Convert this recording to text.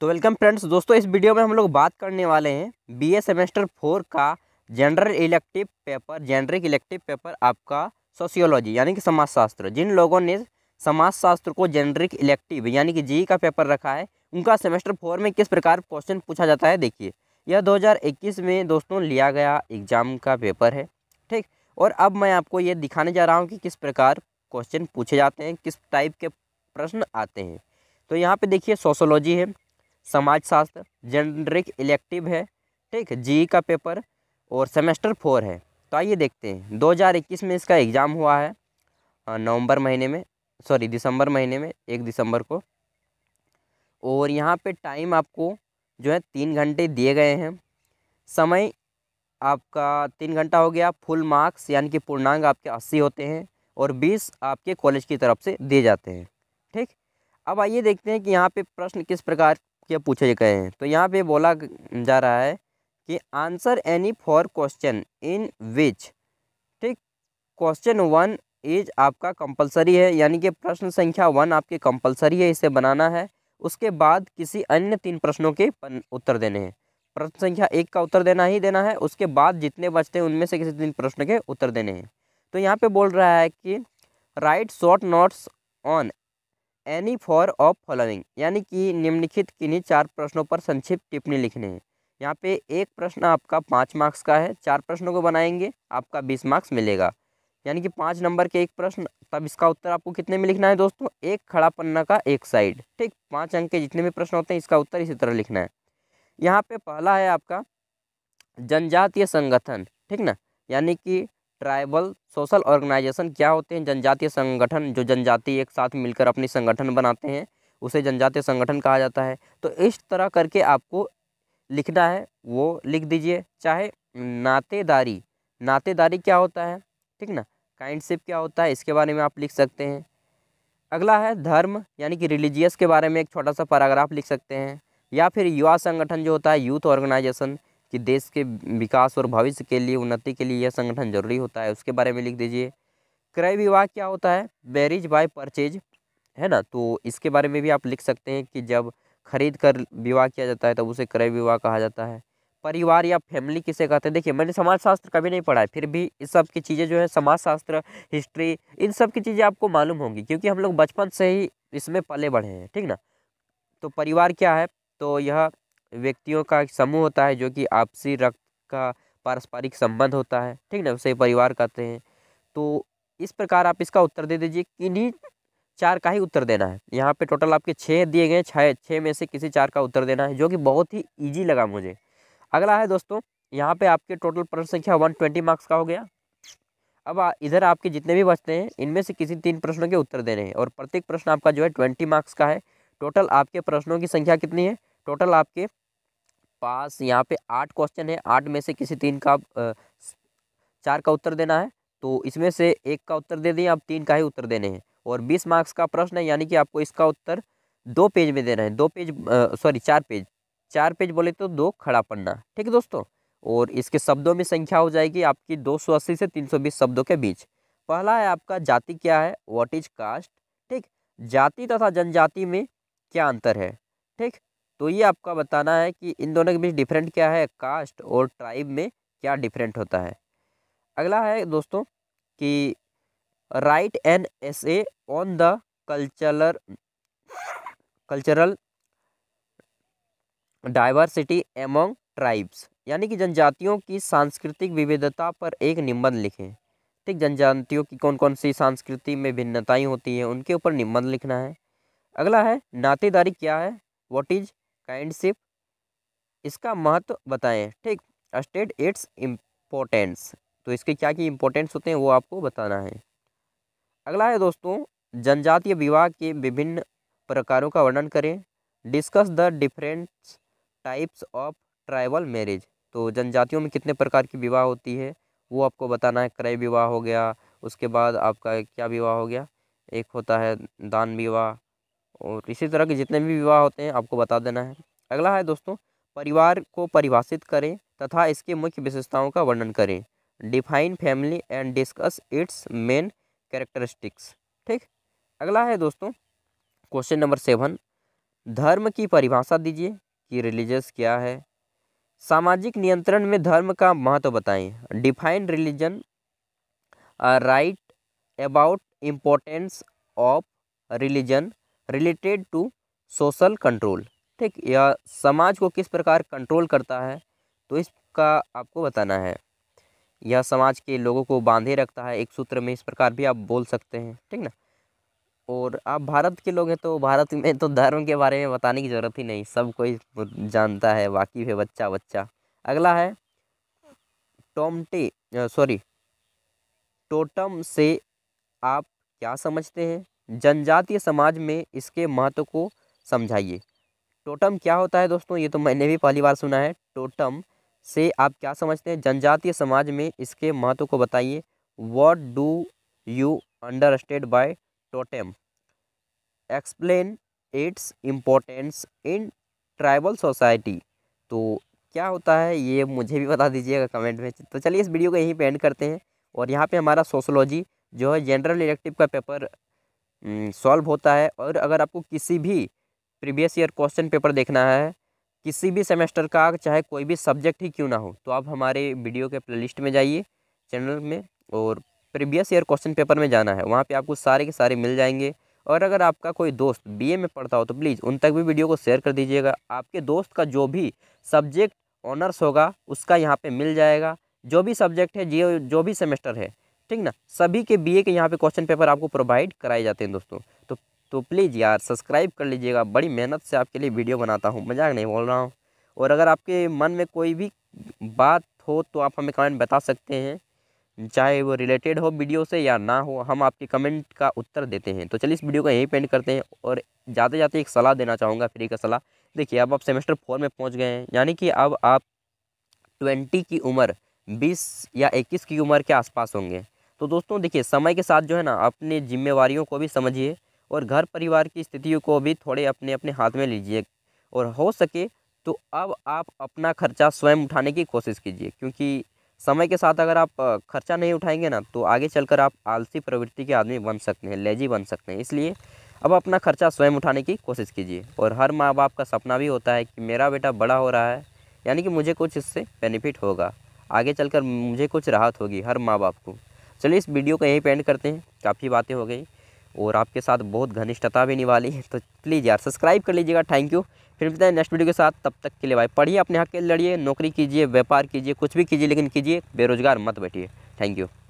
तो welcome friends दोस्तों इस वीडियो में हम लोग बात करने वाले हैं बीए सेमेस्टर फोर का general elective paper generic elective paper आपका सोशियोलॉजी यानी कि समाजशास्त्र जिन लोगों ने समाजशास्त्र को जेनरिक इलेक्टिव यानी कि जी e का पेपर रखा है उनका सेमेस्टर फोर में किस प्रकार क्वेश्चन पूछा जाता है देखिए यह दो में दोस्तों लिया गया एग्ज़ाम का पेपर है ठीक और अब मैं आपको ये दिखाने जा रहा हूँ कि किस प्रकार क्वेश्चन पूछे जाते हैं किस टाइप के प्रश्न आते हैं तो यहाँ पे देखिए सोशोलॉजी है समाजशास्त्र जेनरिक इलेक्टिव है ठीक जी का पेपर और सेमेस्टर फोर है तो आइए देखते हैं 2021 में इसका एग्ज़ाम हुआ है नवंबर महीने में सॉरी दिसंबर महीने में एक दिसंबर को और यहाँ पे टाइम आपको जो है तीन घंटे दिए गए हैं समय आपका तीन घंटा हो गया फुल मार्क्स यानी कि पूर्णांग आपके अस्सी होते हैं और बीस आपके कॉलेज की तरफ से दिए जाते हैं ठीक अब आइए देखते हैं कि यहाँ पे प्रश्न किस प्रकार के पूछे गए हैं तो यहाँ पे बोला जा रहा है कि answer any four question in which ठीक क्वेश्चन वन इज आपका कंपलसरी है यानी कि प्रश्न संख्या वन आपके कंपलसरी है इसे बनाना है उसके बाद किसी अन्य तीन प्रश्नों के उत्तर देने हैं प्रश्न संख्या एक का उत्तर देना ही देना है उसके बाद जितने बचते हैं उनमें से किसी तीन प्रश्न के उत्तर देने हैं तो यहाँ पे बोल रहा है कि write short notes on any four of following यानी कि निम्नलिखित किन्हीं चार प्रश्नों पर संक्षिप्त टिप्पणी लिखने हैं यहाँ पे एक प्रश्न आपका पाँच मार्क्स का है चार प्रश्नों को बनाएंगे आपका बीस मार्क्स मिलेगा यानी कि पाँच नंबर के एक प्रश्न तब इसका उत्तर आपको कितने में लिखना है दोस्तों एक खड़ा पन्ना का एक साइड ठीक पाँच अंक के जितने भी प्रश्न होते हैं इसका उत्तर इसी तरह लिखना है यहाँ पे पहला है आपका जनजातीय संगठन ठीक ना यानी कि ट्राइबल सोशल ऑर्गेनाइजेशन क्या होते हैं जनजातीय संगठन जो जनजाति एक साथ मिलकर अपनी संगठन बनाते हैं उसे जनजातीय संगठन कहा जाता है तो इस तरह करके आपको लिखना है वो लिख दीजिए चाहे नातेदारी नातेदारी क्या होता है ठीक ना काइंडशिप क्या होता है इसके बारे में आप लिख सकते हैं अगला है धर्म यानी कि रिलीजियस के बारे में एक छोटा सा पैराग्राफ लिख सकते हैं या फिर युवा संगठन जो होता है यूथ ऑर्गेनाइजेशन कि देश के विकास और भविष्य के लिए उन्नति के लिए यह संगठन जरूरी होता है उसके बारे में लिख दीजिए क्रय विवाह क्या होता है बैरिज बाय परचेज है ना तो इसके बारे में भी आप लिख सकते हैं कि जब खरीद कर विवाह किया जाता है तब तो उसे क्रय विवाह कहा जाता है परिवार या फैमिली किसे कहते हैं देखिए मैंने समाजशास्त्र कभी नहीं पढ़ा है फिर भी इस सब की चीज़ें जो है समाजशास्त्र हिस्ट्री इन सब की चीज़ें आपको मालूम होंगी क्योंकि हम लोग बचपन से ही इसमें पले बढ़े हैं ठीक ना तो परिवार क्या है तो यह व्यक्तियों का एक समूह होता है जो कि आपसी रक्त का पारस्परिक संबंध होता है ठीक ना उसे परिवार कहते हैं तो इस प्रकार आप इसका उत्तर दे दीजिए किन्हीं चार का ही उत्तर देना है यहाँ पे टोटल आपके छः दिए गए छः छः में से किसी चार का उत्तर देना है जो कि बहुत ही ईजी लगा मुझे अगला है दोस्तों यहाँ पे आपके टोटल प्रश्न संख्या वन ट्वेंटी मार्क्स का हो गया अब इधर आपके जितने भी बचते हैं इनमें से किसी तीन प्रश्नों के उत्तर देने हैं और प्रत्येक प्रश्न आपका जो है ट्वेंटी मार्क्स का है टोटल आपके प्रश्नों की संख्या कितनी है टोटल आपके पास यहाँ पे आठ क्वेश्चन है आठ में से किसी तीन का चार का उत्तर देना है तो इसमें से एक का उत्तर दे दें आप तीन का ही उत्तर देने हैं और बीस मार्क्स का प्रश्न है यानी कि आपको इसका उत्तर दो पेज में देना है दो पेज सॉरी चार पेज चार पेज बोले तो दो खड़ा पन्ना ठीक है दोस्तों और इसके शब्दों में संख्या हो जाएगी आपकी 280 से 320 शब्दों के बीच पहला है आपका जाति क्या है व्हाट इज कास्ट ठीक जाति तथा जनजाति में क्या अंतर है ठीक तो ये आपका बताना है कि इन दोनों के बीच डिफरेंट क्या है कास्ट और ट्राइब में क्या डिफरेंट होता है अगला है दोस्तों कि write an essay on the cultural cultural diversity among tribes यानी कि जनजातियों की सांस्कृतिक विविधता पर एक निबंध लिखें ठीक जनजातियों की कौन कौन सी संस्कृति में भिन्नताएं होती हैं उनके ऊपर निबंध लिखना है अगला है नातेदारी क्या है वॉट इज काइंडशिप इसका महत्व बताएं ठीक स्टेट इट्स इम्पोर्टेंस तो इसके क्या क्या इम्पोर्टेंस होते हैं वो आपको बताना है अगला है दोस्तों जनजातीय विवाह के विभिन्न प्रकारों का वर्णन करें discuss the different types of tribal marriage तो जनजातियों में कितने प्रकार की विवाह होती है वो आपको बताना है क्रय विवाह हो गया उसके बाद आपका क्या विवाह हो गया एक होता है दान विवाह और इसी तरह के जितने भी विवाह होते हैं आपको बता देना है अगला है दोस्तों परिवार को परिभाषित करें तथा इसके मुख्य विशेषताओं का वर्णन करें define family and discuss its main characteristics ठीक अगला है दोस्तों क्वेश्चन नंबर सेवन धर्म की परिभाषा दीजिए कि रिलीजियस क्या है सामाजिक नियंत्रण में धर्म का महत्व बताएं define religion write about importance of religion related to social control ठीक या समाज को किस प्रकार कंट्रोल करता है तो इसका आपको बताना है यह समाज के लोगों को बांधे रखता है एक सूत्र में इस प्रकार भी आप बोल सकते हैं ठीक ना और आप भारत के लोग हैं तो भारत में तो धर्म के बारे में बताने की ज़रूरत ही नहीं सब कोई जानता है वाकिफ है बच्चा बच्चा अगला है टोमटे सॉरी टोटम से आप क्या समझते हैं जनजातीय समाज में इसके महत्व को समझाइए टोटम क्या होता है दोस्तों ये तो मैंने भी पहली बार सुना है टोटम से आप क्या समझते हैं जनजातीय समाज में इसके महत्व को बताइए what do you understand by totem explain its importance in tribal society तो क्या होता है ये मुझे भी बता दीजिएगा कमेंट में तो चलिए इस वीडियो को यहीं पे एंड करते हैं और यहाँ पे हमारा सोशोलॉजी जो है जनरल इलेक्टिव का पेपर सॉल्व होता है और अगर आपको किसी भी प्रीवियस ईयर क्वेश्चन पेपर देखना है किसी भी सेमेस्टर का चाहे कोई भी सब्जेक्ट ही क्यों ना हो तो आप हमारे वीडियो के प्लेलिस्ट में जाइए चैनल में और प्रीवियस ईयर क्वेश्चन पेपर में जाना है वहाँ पे आपको सारे के सारे मिल जाएंगे और अगर आपका कोई दोस्त बीए में पढ़ता हो तो प्लीज़ उन तक भी वीडियो को शेयर कर दीजिएगा आपके दोस्त का जो भी सब्जेक्ट ऑनर्स होगा उसका यहाँ पे मिल जाएगा जो भी सब्जेक्ट है जो जो भी सेमेस्टर है ठीक ना सभी के बीए के यहाँ पे क्वेश्चन पेपर आपको प्रोवाइड कराए जाते हैं दोस्तों तो तो प्लीज़ यार सब्सक्राइब कर लीजिएगा बड़ी मेहनत से आपके लिए वीडियो बनाता हूँ मजाक नहीं बोल रहा हूँ और अगर आपके मन में कोई भी बात हो तो आप हमें कमेंट बता सकते हैं चाहे वो रिलेटेड हो वीडियो से या ना हो हम आपके कमेंट का उत्तर देते हैं तो चलिए इस वीडियो को यहीं पेंड करते हैं और जाते जाते एक सलाह देना चाहूँगा फ्री का सलाह देखिए अब आप सेमेस्टर फोर में पहुँच गए हैं यानी कि अब आप ट्वेंटी की उम्र बीस या इक्कीस की उम्र के आसपास होंगे तो दोस्तों देखिए समय के साथ जो है ना अपनी जिम्मेवारियों को भी समझिए और घर परिवार की स्थितियों को भी थोड़े अपने अपने हाथ में लीजिए और हो सके तो अब आप अपना खर्चा स्वयं उठाने की कोशिश कीजिए क्योंकि समय के साथ अगर आप खर्चा नहीं उठाएंगे ना तो आगे चलकर आप आलसी प्रवृत्ति के आदमी बन सकते हैं लेजी बन सकते हैं इसलिए अब अपना खर्चा स्वयं उठाने की कोशिश कीजिए और हर माँ बाप का सपना भी होता है कि मेरा बेटा बड़ा हो रहा है यानी कि मुझे कुछ इससे बेनिफिट होगा आगे चलकर मुझे कुछ राहत होगी हर माँ बाप को चलिए इस वीडियो को यहीं पेंड एंड करते हैं काफ़ी बातें हो गई और आपके साथ बहुत घनिष्ठता भी नहीं है तो प्लीज़ यार सब्सक्राइब कर लीजिएगा थैंक यू फिर मिलते हैं नेक्स्ट वीडियो के साथ तब तक के लिए भाई पढ़िए अपने हक के के लड़िए नौकरी कीजिए व्यापार कीजिए कुछ भी कीजिए लेकिन कीजिए बेरोज़गार मत बैठिए थैंक यू